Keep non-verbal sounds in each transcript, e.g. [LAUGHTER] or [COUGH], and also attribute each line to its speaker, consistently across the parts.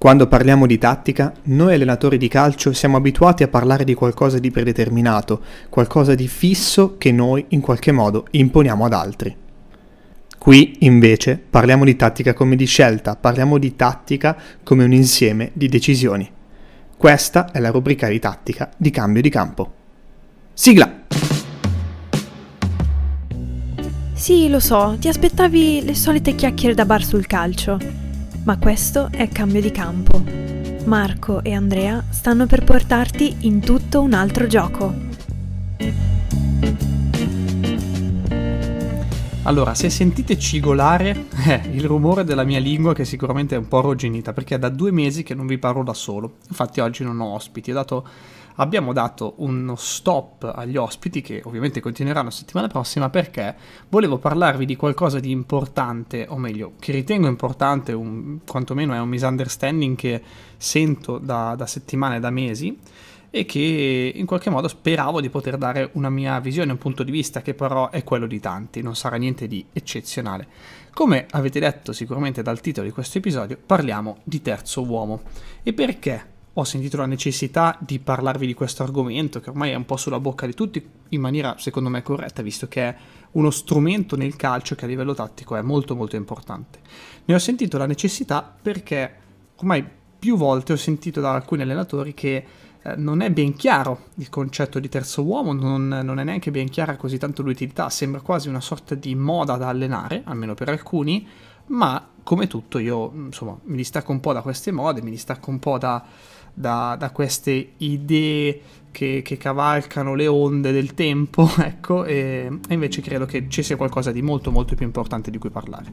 Speaker 1: Quando parliamo di tattica, noi allenatori di calcio siamo abituati a parlare di qualcosa di predeterminato, qualcosa di fisso che noi in qualche modo imponiamo ad altri. Qui invece parliamo di tattica come di scelta, parliamo di tattica come un insieme di decisioni. Questa è la rubrica di tattica di cambio di campo. Sigla! Sì, lo so, ti aspettavi le solite chiacchiere da bar sul calcio ma questo è cambio di campo. Marco e Andrea stanno per portarti in tutto un altro gioco. Allora, se sentite cigolare, [LAUGHS] eh, il rumore della mia lingua che sicuramente è un po' arrugginita, perché è da due mesi che non vi parlo da solo. Infatti oggi non ho ospiti, dato, abbiamo dato uno stop agli ospiti, che ovviamente continueranno la settimana prossima, perché volevo parlarvi di qualcosa di importante, o meglio, che ritengo importante, un, quantomeno è un misunderstanding che sento da, da settimane, da mesi, e che in qualche modo speravo di poter dare una mia visione, un punto di vista che però è quello di tanti, non sarà niente di eccezionale. Come avete detto sicuramente dal titolo di questo episodio, parliamo di terzo uomo. E perché ho sentito la necessità di parlarvi di questo argomento che ormai è un po' sulla bocca di tutti in maniera secondo me corretta, visto che è uno strumento nel calcio che a livello tattico è molto molto importante. Ne ho sentito la necessità perché ormai più volte ho sentito da alcuni allenatori che eh, non è ben chiaro il concetto di terzo uomo, non, non è neanche ben chiara così tanto l'utilità, sembra quasi una sorta di moda da allenare, almeno per alcuni, ma come tutto io mm, insomma, mi distacco un po' da queste mode, mi distacco un po' da, da, da queste idee che, che, cavalcano le onde del tempo, [LAUGHS] ecco, e, e, invece credo che ci sia qualcosa di molto molto più importante di cui parlare.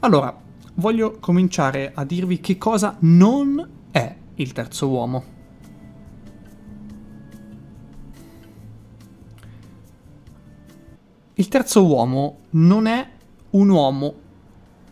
Speaker 1: Allora, voglio cominciare a dirvi che cosa non è il terzo uomo. Il terzo uomo non è un uomo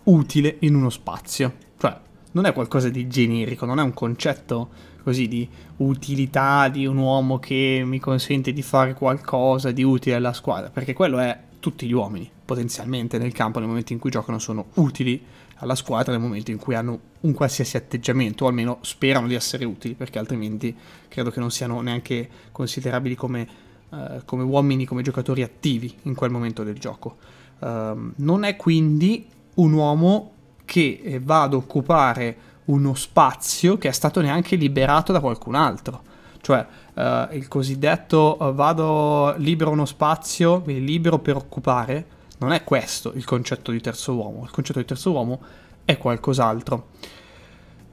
Speaker 1: utile in uno spazio, cioè non è qualcosa di generico, non è un concetto così di utilità di un uomo che mi consente di fare qualcosa di utile alla squadra, perché quello è tutti gli uomini potenzialmente nel campo nel momento in cui giocano sono utili alla squadra nel momento in cui hanno un qualsiasi atteggiamento o almeno sperano di essere utili perché altrimenti credo che non siano neanche considerabili come eh, come uomini, come giocatori attivi in quel momento del gioco. Um, non è quindi un uomo che eh, va ad occupare uno spazio che è stato neanche liberato da qualcun altro. Cioè eh, il cosiddetto eh, vado libero uno spazio, quindi libero per occupare, non è questo il concetto di terzo uomo. Il concetto di terzo uomo è qualcos'altro.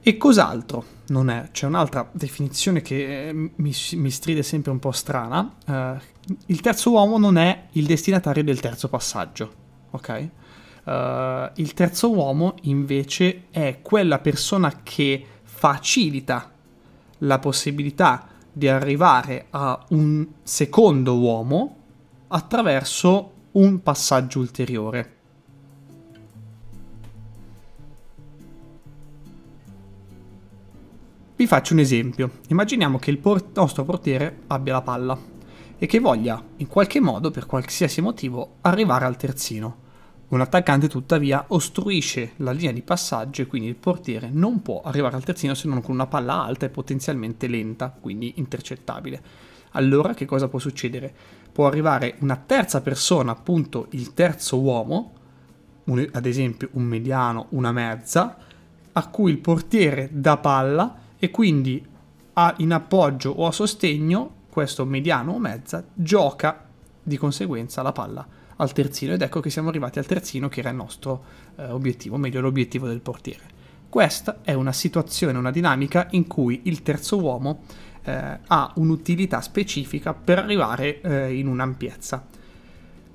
Speaker 1: E cos'altro? Non è, c'è un'altra definizione che eh, mi, mi, stride sempre un po' strana. Uh, il terzo uomo non è il destinatario del terzo passaggio, ok? Uh, il terzo uomo invece è quella persona che facilita la possibilità di arrivare a un secondo uomo attraverso un passaggio ulteriore. Vi faccio un esempio. Immaginiamo che il port- nostro portiere abbia la palla e che voglia, in qualche modo, per qualsiasi motivo, arrivare al terzino. Un attaccante tuttavia ostruisce la linea di passaggio e quindi il portiere non può arrivare al terzino se non con una palla alta e potenzialmente lenta, quindi intercettabile. Allora che cosa può succedere? Può arrivare una terza persona, appunto il terzo uomo, un, ad esempio un mediano, una mezza, a cui il portiere dà palla e quindi a, in appoggio o a sostegno, questo mediano o mezza, gioca di conseguenza la palla al terzino ed ecco che siamo arrivati al terzino che era il nostro eh, obiettivo, o meglio l'obiettivo del portiere. Questa è una situazione, una dinamica in cui il terzo uomo eh, ha un'utilità specifica per arrivare eh, in un'ampiezza.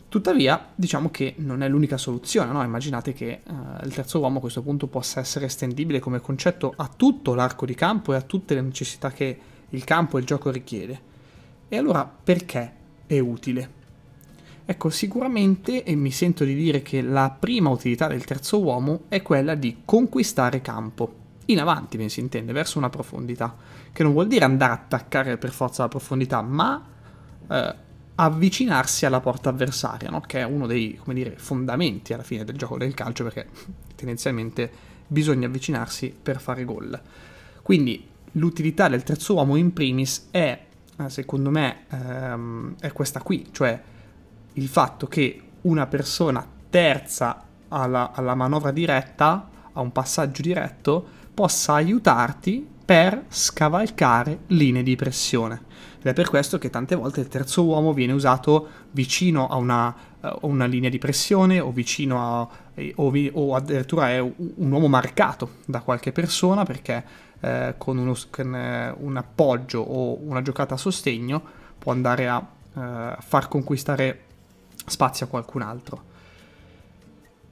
Speaker 1: Tuttavia, diciamo che non è l'unica soluzione, no? immaginate che eh, il terzo uomo a questo punto possa essere estendibile come concetto a tutto l'arco di campo e a tutte le necessità che il campo e il gioco richiede. E allora perché è utile? Ecco, sicuramente, e mi sento di dire che la prima utilità del terzo uomo è quella di conquistare campo. In avanti, ben si intende, verso una profondità. Che non vuol dire andare a attaccare per forza la profondità, ma... Eh, avvicinarsi alla porta avversaria, no? che è uno dei dire, fondamenti alla fine del gioco del calcio, perché tendenzialmente bisogna avvicinarsi per fare gol. Quindi l'utilità del terzo uomo in primis è, eh, secondo me, ehm, è questa qui, cioè il fatto che una persona terza alla, alla manovra diretta, a un passaggio diretto, possa aiutarti per scavalcare linee di pressione. Ed è per questo che tante volte il terzo uomo viene usato vicino a una, a eh, una linea di pressione o vicino a... Eh, o, vi, o, addirittura è un uomo marcato da qualche persona perché eh, con, uno, con eh, un appoggio o una giocata a sostegno può andare a eh, far conquistare spazio a qualcun altro.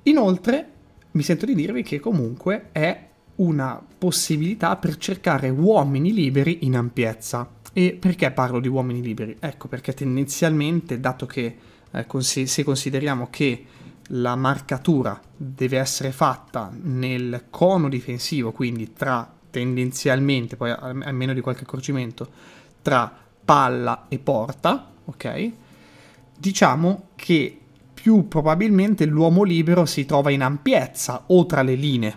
Speaker 1: Inoltre, mi sento di dirvi che comunque è una possibilità per cercare uomini liberi in ampiezza. E perché parlo di uomini liberi? Ecco perché tendenzialmente, dato che eh, consi- se consideriamo che la marcatura deve essere fatta nel cono difensivo, quindi tra tendenzialmente, poi almeno di qualche accorgimento, tra palla e porta, ok? Diciamo che più probabilmente l'uomo libero si trova in ampiezza o tra le linee,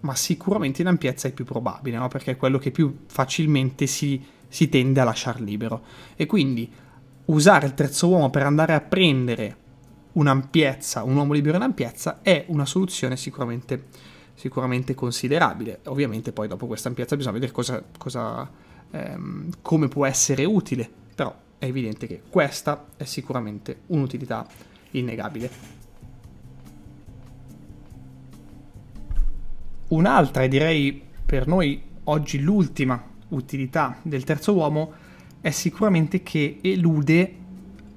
Speaker 1: ma sicuramente in ampiezza è più probabile, no? Perché è quello che più facilmente si si tende a lasciar libero. E quindi usare il terzo uomo per andare a prendere un'ampiezza, un uomo libero in ampiezza, è una soluzione sicuramente, sicuramente considerabile. Ovviamente poi dopo questa ampiezza bisogna vedere cosa, cosa, ehm, come può essere utile, però è evidente che questa è sicuramente un'utilità innegabile. Un'altra e direi per noi oggi l'ultima utilità del terzo uomo è sicuramente che elude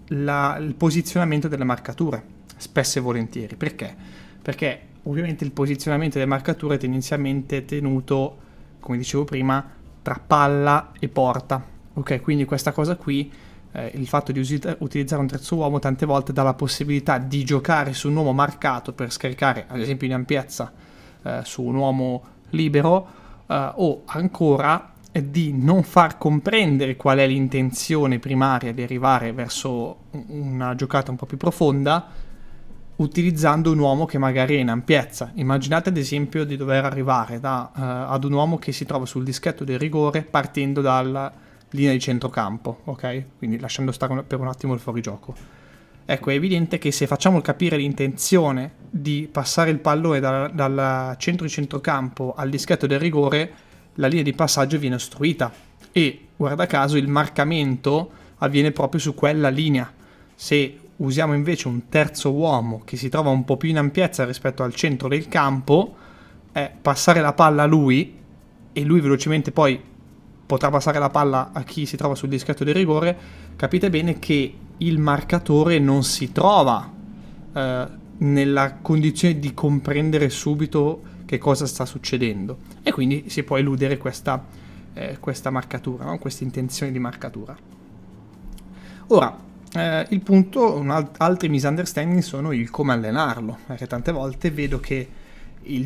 Speaker 1: la, il posizionamento delle marcature, spesso e volentieri. Perché? Perché ovviamente il posizionamento delle marcature è tendenzialmente tenuto, come dicevo prima, tra palla e porta. Ok, quindi questa cosa qui, eh, il fatto di usi- utilizzare un terzo uomo tante volte dà la possibilità di giocare su un uomo marcato per scaricare, ad esempio in ampiezza, eh, su un uomo libero, eh, o ancora di non far comprendere qual è l'intenzione primaria di arrivare verso una giocata un po' più profonda utilizzando un uomo che magari è in ampiezza. Immaginate ad esempio di dover arrivare da, uh, ad un uomo che si trova sul dischetto del rigore partendo dalla linea di centrocampo, ok? Quindi lasciando stare un, per un attimo il fuorigioco. Ecco, è evidente che se facciamo capire l'intenzione di passare il pallone dal, dal centro di centrocampo al dischetto del rigore, la linea di passaggio viene ostruita e guarda caso il marcamento avviene proprio su quella linea. Se usiamo invece un terzo uomo che si trova un po' più in ampiezza rispetto al centro del campo, eh, passare la palla a lui e lui velocemente poi potrà passare la palla a chi si trova sul dischetto di rigore, capite bene che il marcatore non si trova eh, nella condizione di comprendere subito che cosa sta succedendo e quindi si può eludere questa, eh, questa marcatura, no? questa intenzione di marcatura. Ora, eh, il punto, alt- altri misunderstanding sono il come allenarlo, perché tante volte vedo che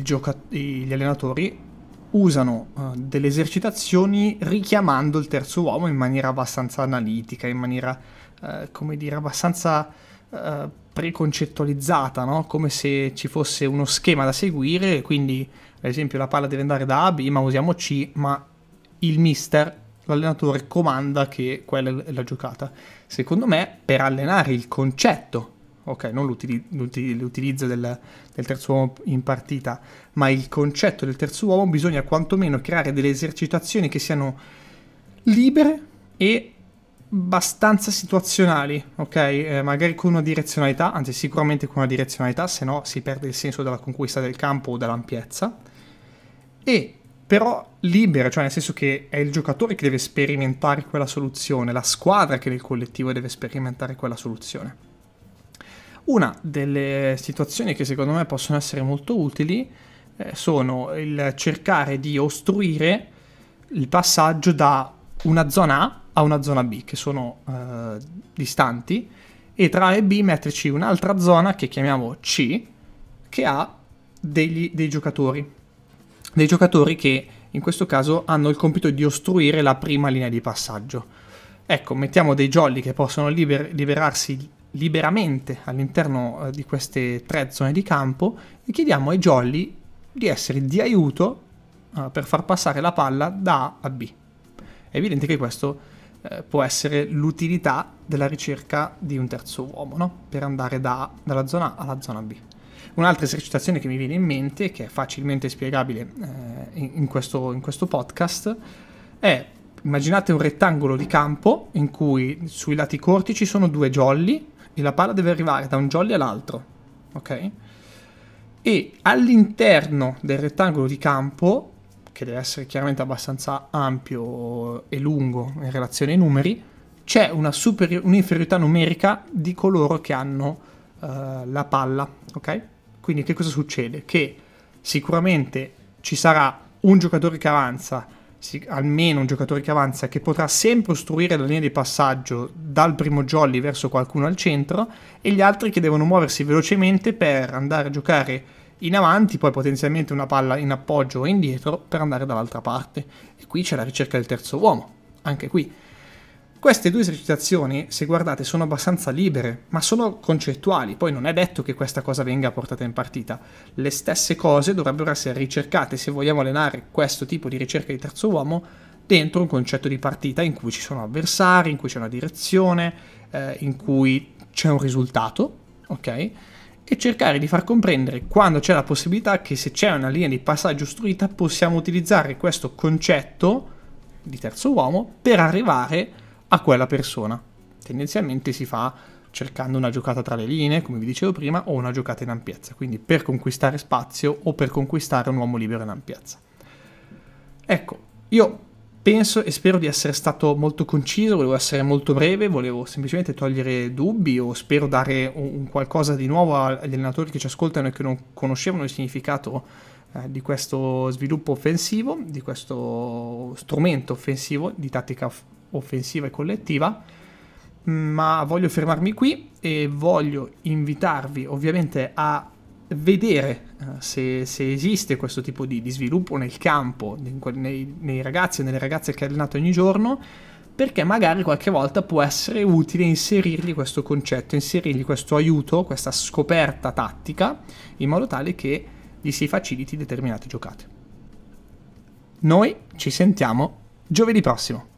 Speaker 1: gioca- gli allenatori usano uh, delle esercitazioni richiamando il terzo uomo in maniera abbastanza analitica, in maniera, uh, come dire, abbastanza eh, preconcettualizzata, no? come se ci fosse uno schema da seguire, quindi ad esempio la palla deve andare da A B, ma usiamo C, ma il mister, l'allenatore comanda che quella è la giocata. Secondo me per allenare il concetto, ok, non l'utilizzo del, del terzo uomo in partita, ma il concetto del terzo uomo bisogna quantomeno creare delle esercitazioni che siano libere e abbastanza situazionali, ok? Eh, magari con una direzionalità, anzi sicuramente con una direzionalità, se no si perde il senso della conquista del campo o dell'ampiezza. E però libera, cioè nel senso che è il giocatore che deve sperimentare quella soluzione, la squadra che nel collettivo deve sperimentare quella soluzione. Una delle situazioni che secondo me possono essere molto utili eh, sono il cercare di ostruire il passaggio da una zona A a una zona B che sono eh, distanti e tra A e B metterci un'altra zona che chiamiamo C che ha degli, dei giocatori, dei giocatori che in questo caso hanno il compito di ostruire la prima linea di passaggio. Ecco, mettiamo dei jolly che possono liber- liberarsi liberamente all'interno eh, di queste tre zone di campo e chiediamo ai jolly di essere di aiuto eh, per far passare la palla da A a B. È evidente che questo eh, può essere l'utilità della ricerca di un terzo uomo, no? per andare da, dalla zona A alla zona B. Un'altra esercitazione che mi viene in mente, che è facilmente spiegabile eh, in, questo, in questo podcast, è immaginate un rettangolo di campo in cui sui lati corti ci sono due jolly e la palla deve arrivare da un jolly all'altro, ok? E all'interno del rettangolo di campo che deve essere chiaramente abbastanza ampio e lungo in relazione ai numeri, c'è una superi- un'inferiorità numerica di coloro che hanno uh, la palla, ok? Quindi che cosa succede? Che sicuramente ci sarà un giocatore che avanza, sì, almeno un giocatore che avanza, che potrà sempre ostruire la linea di passaggio dal primo jolly verso qualcuno al centro, e gli altri che devono muoversi velocemente per andare a giocare in avanti, poi potenzialmente una palla in appoggio o indietro per andare dall'altra parte. E qui c'è la ricerca del terzo uomo, anche qui. Queste due esercitazioni, se guardate, sono abbastanza libere, ma sono concettuali, poi non è detto che questa cosa venga portata in partita. Le stesse cose dovrebbero essere ricercate se vogliamo allenare questo tipo di ricerca di terzo uomo dentro un concetto di partita in cui ci sono avversari, in cui c'è una direzione, eh, in cui c'è un risultato, ok? e cercare di far comprendere quando c'è la possibilità che se c'è una linea di passaggio ostruita possiamo utilizzare questo concetto di terzo uomo per arrivare a quella persona. Tendenzialmente si fa cercando una giocata tra le linee, come vi dicevo prima, o una giocata in ampiezza, quindi per conquistare spazio o per conquistare un uomo libero in ampiezza. Ecco, io penso e spero di essere stato molto conciso, volevo essere molto breve, volevo semplicemente togliere dubbi o spero dare un, qualcosa di nuovo agli allenatori che ci ascoltano e che non conoscevano il significato eh, di questo sviluppo offensivo, di questo strumento offensivo, di tattica offensiva e collettiva. Mm, ma voglio fermarmi qui e voglio invitarvi ovviamente a vedere uh, se, se, esiste questo tipo di, di sviluppo nel campo, nei, nei, ragazzi e nelle ragazze che allenate ogni giorno, perché magari qualche volta può essere utile inserirgli questo concetto, inserirgli questo aiuto, questa scoperta tattica, in modo tale che gli si faciliti determinate giocate. Noi ci sentiamo giovedì prossimo.